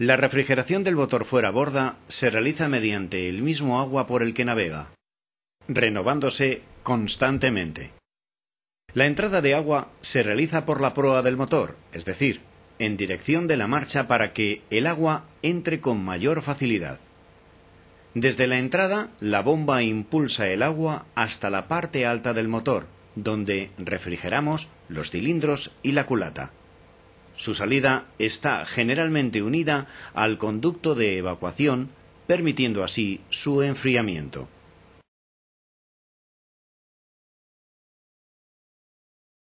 La refrigeración del motor fuera borda se realiza mediante el mismo agua por el que navega, renovándose constantemente. La entrada de agua se realiza por la proa del motor, es decir, en dirección de la marcha para que el agua entre con mayor facilidad. Desde la entrada, la bomba impulsa el agua hasta la parte alta del motor, donde refrigeramos los cilindros y la culata. Su salida está generalmente unida al conducto de evacuación, permitiendo así su enfriamiento.